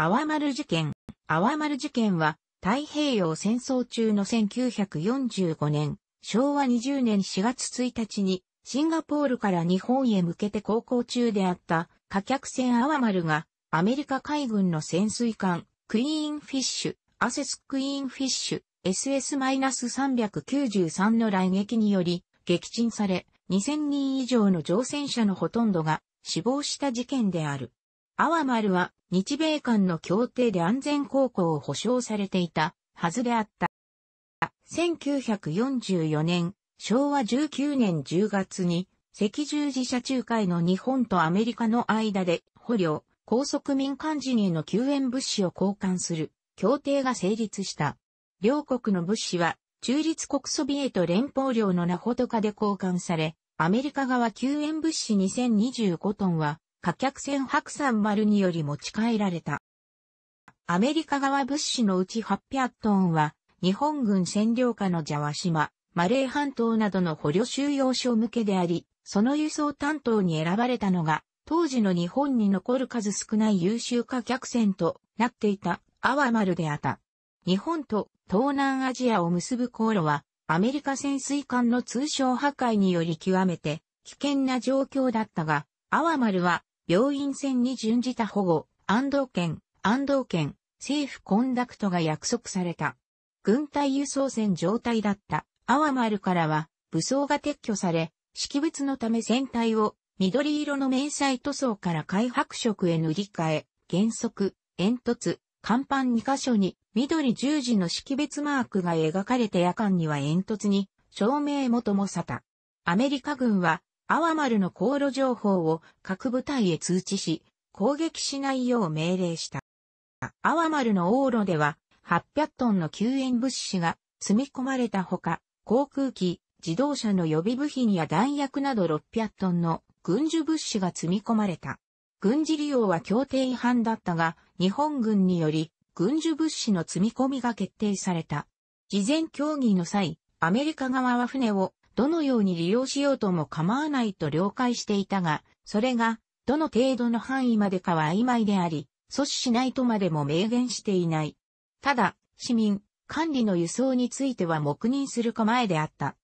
ワマ丸事件。ワマ丸事件は、太平洋戦争中の1945年、昭和20年4月1日に、シンガポールから日本へ向けて航行中であった火客船ワマ丸が、アメリカ海軍の潜水艦、クイーンフィッシュ、アセスクイーンフィッシュ、SS-393 の来撃により、撃沈され、2000人以上の乗船者のほとんどが死亡した事件である。アワマルは日米間の協定で安全航行を保障されていたはずであった。1944年、昭和19年10月に赤十字社仲介の日本とアメリカの間で捕虜、高速民間人への救援物資を交換する協定が成立した。両国の物資は中立国ソビエト連邦領のナホトカで交換され、アメリカ側救援物資2025トンは貨客船白山丸により持ち帰られた。アメリカ側物資のうち800トンは、日本軍占領下のジャワ島、マレー半島などの捕虜収容所向けであり、その輸送担当に選ばれたのが、当時の日本に残る数少ない優秀貨客船となっていた、ワマ丸であった。日本と東南アジアを結ぶ航路は、アメリカ潜水艦の通商破壊により極めて危険な状況だったが、ワマ丸は病院船に準じた保護、安藤県、安藤県、政府コンダクトが約束された。軍隊輸送船状態だった、アワマルからは、武装が撤去され、識別のため船体を、緑色の迷彩塗装から開白色へ塗り替え、原則、煙突、甲板2箇所に、緑十字の識別マークが描かれて夜間には煙突に、照明も灯さた。アメリカ軍は、阿波丸の航路情報を各部隊へ通知し、攻撃しないよう命令した。阿波丸の往路では、800トンの救援物資が積み込まれたほか、航空機、自動車の予備部品や弾薬など600トンの軍需物資が積み込まれた。軍事利用は協定違反だったが、日本軍により軍需物資の積み込みが決定された。事前協議の際、アメリカ側は船をどのように利用しようとも構わないと了解していたが、それが、どの程度の範囲までかは曖昧であり、阻止しないとまでも明言していない。ただ、市民、管理の輸送については黙認する構えであった。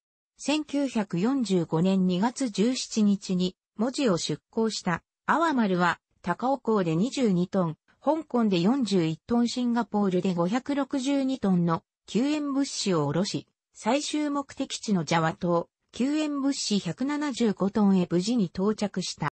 1945年2月17日に文字を出港した阿波丸は高尾港で22トン、香港で41トンシンガポールで562トンの救援物資を下ろし、最終目的地のジャワ島、救援物資175トンへ無事に到着した。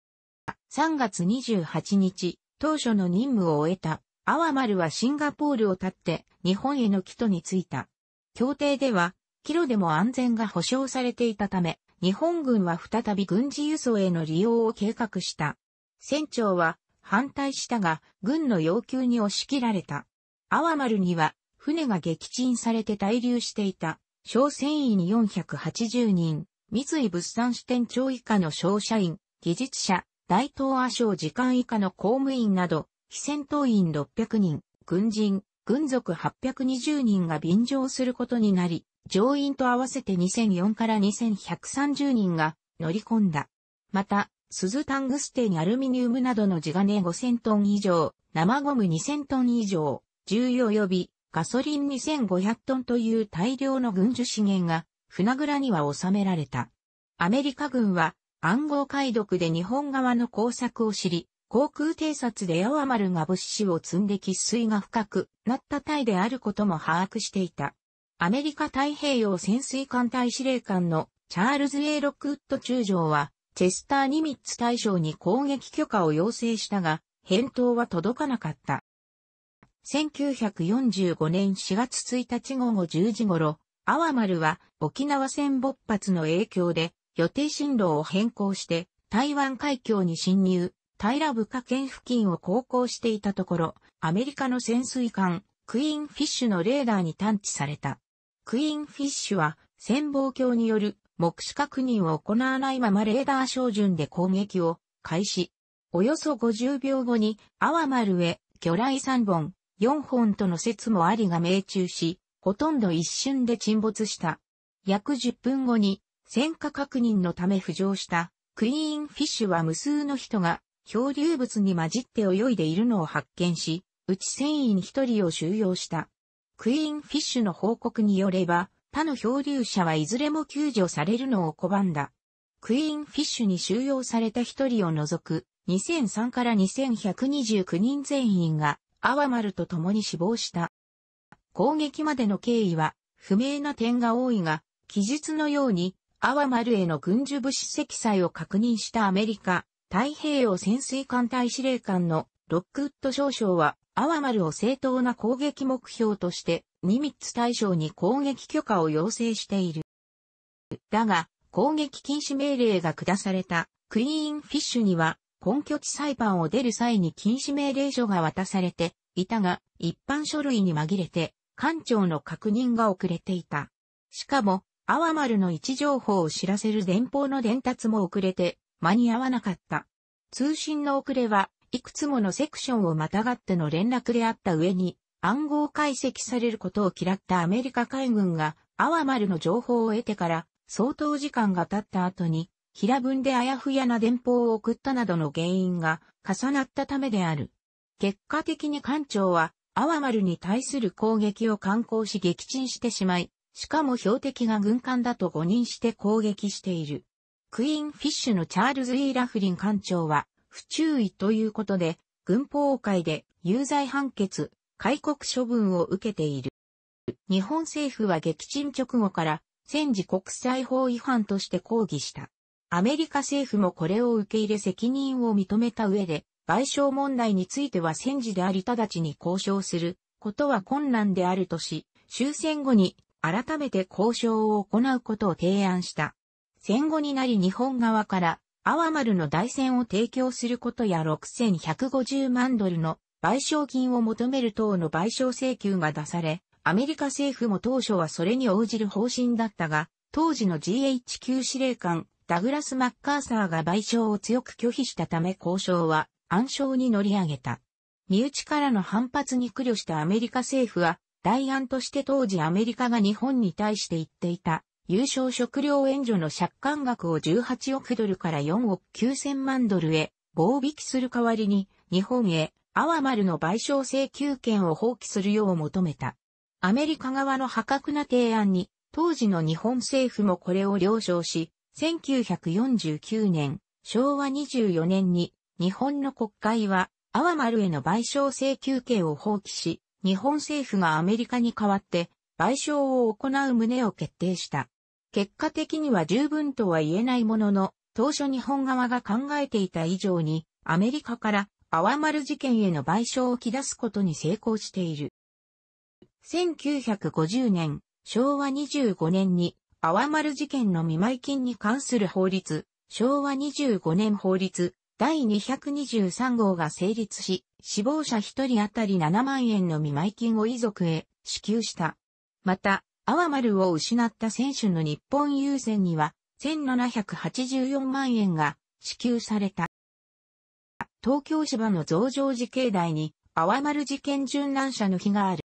3月28日、当初の任務を終えた、アワマルはシンガポールを立って日本への帰途に着いた。協定では、キロでも安全が保障されていたため、日本軍は再び軍事輸送への利用を計画した。船長は反対したが、軍の要求に押し切られた。アワマルには、船が撃沈されて滞留していた。小船員480人、三井物産支店長以下の商社員、技術者、大東亜省時間以下の公務員など、非戦闘員600人、軍人、軍属820人が便乗することになり、乗員と合わせて2004から2130人が乗り込んだ。また、鈴タングステンアルミニウムなどの地金5000トン以上、生ゴム2000トン以上、重油及びガソリン2500トンという大量の軍需資源が船倉には収められた。アメリカ軍は暗号解読で日本側の工作を知り、航空偵察でヤワ丸が物資を積んで喫水が深くなったイであることも把握していた。アメリカ太平洋潜水艦隊司令官のチャールズ・エ A・ ロックウッド中将は、チェスター・ニミッツ大将に攻撃許可を要請したが、返答は届かなかった。1945年4月1日午後10時頃、阿波丸は沖縄戦勃発の影響で予定進路を変更して台湾海峡に侵入、平部下県付近を航行していたところ、アメリカの潜水艦クイーンフィッシュのレーダーに探知された。クイーンフィッシュは潜望鏡による目視確認を行わないままレーダー照準で攻撃を開始。およそ50秒後に、阿波丸へ魚雷3本、4本との説もありが命中し、ほとんど一瞬で沈没した。約10分後に、戦火確認のため浮上した、クイーンフィッシュは無数の人が漂流物に混じって泳いでいるのを発見し、うち船員一人を収容した。クイーンフィッシュの報告によれば、他の漂流者はいずれも救助されるのを拒んだ。クイーンフィッシュに収容された一人を除く、2003から2129人全員が阿波丸と共に死亡した。攻撃までの経緯は不明な点が多いが、記述のように、阿波丸への軍需物資積載を確認したアメリカ、太平洋潜水艦隊司令官のロックウッド少将は、阿波丸を正当な攻撃目標として、ニミッツ対象に攻撃許可を要請している。だが、攻撃禁止命令が下されたクイーンフィッシュには根拠地裁判を出る際に禁止命令書が渡されていたが、一般書類に紛れて、官庁の確認が遅れていた。しかも、阿波丸の位置情報を知らせる電報の伝達も遅れて、間に合わなかった。通信の遅れは、いくつものセクションをまたがっての連絡であった上に、暗号解析されることを嫌ったアメリカ海軍が、阿波丸の情報を得てから、相当時間が経った後に、平文であやふやな電報を送ったなどの原因が重なったためである。結果的に艦長は、阿波丸に対する攻撃を敢行し撃沈してしまい、しかも標的が軍艦だと誤認して攻撃している。クイーンフィッシュのチャールズ・イー・ラフリン艦長は、不注意ということで、軍法会で有罪判決、戒告処分を受けている。日本政府は撃沈直後から、戦時国際法違反として抗議した。アメリカ政府もこれを受け入れ責任を認めた上で、賠償問題については戦時であり直ちに交渉することは困難であるとし、終戦後に改めて交渉を行うことを提案した。戦後になり日本側から、阿波丸の大船を提供することや6150万ドルの賠償金を求める等の賠償請求が出され、アメリカ政府も当初はそれに応じる方針だったが、当時の GHQ 司令官ダグラス・マッカーサーが賠償を強く拒否したため交渉は暗礁に乗り上げた。身内からの反発に苦慮したアメリカ政府は、代案として当時アメリカが日本に対して言っていた、優勝食料援助の借款額を18億ドルから4億9000万ドルへ、棒引きする代わりに、日本へ、アワマルの賠償請求権を放棄するよう求めた。アメリカ側の破格な提案に、当時の日本政府もこれを了承し、1949年、昭和24年に、日本の国会は、アワマルへの賠償請求権を放棄し、日本政府がアメリカに代わって、賠償を行う旨を決定した。結果的には十分とは言えないものの、当初日本側が考えていた以上に、アメリカからアワマル事件への賠償を出すことに成功している。1950年、昭和25年に泡丸事件の見舞金に関する法律、昭和25年法律、第223号が成立し、死亡者1人当たり7万円の見舞金を遺族へ支給した。また、泡丸を失った選手の日本優先には、1784万円が支給された。東京芝の増上寺境内に、泡丸事件殉難者の日がある。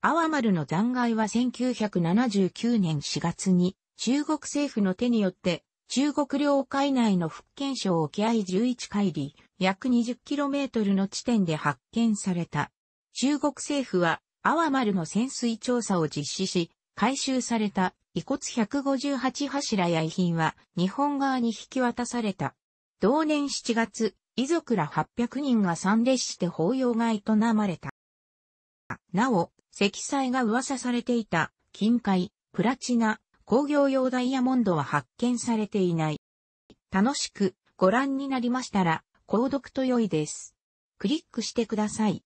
泡丸の残骸は1979年4月に中国政府の手によって、中国領海内の福建省沖合11海里、約 20km の地点で発見された。中国政府は、阿波丸の潜水調査を実施し、回収された遺骨158柱や遺品は日本側に引き渡された。同年7月、遺族ら800人が参列して法要が営まれた。なお、積載が噂されていた金塊、プラチナ、工業用ダイヤモンドは発見されていない。楽しくご覧になりましたら、購読と良いです。クリックしてください。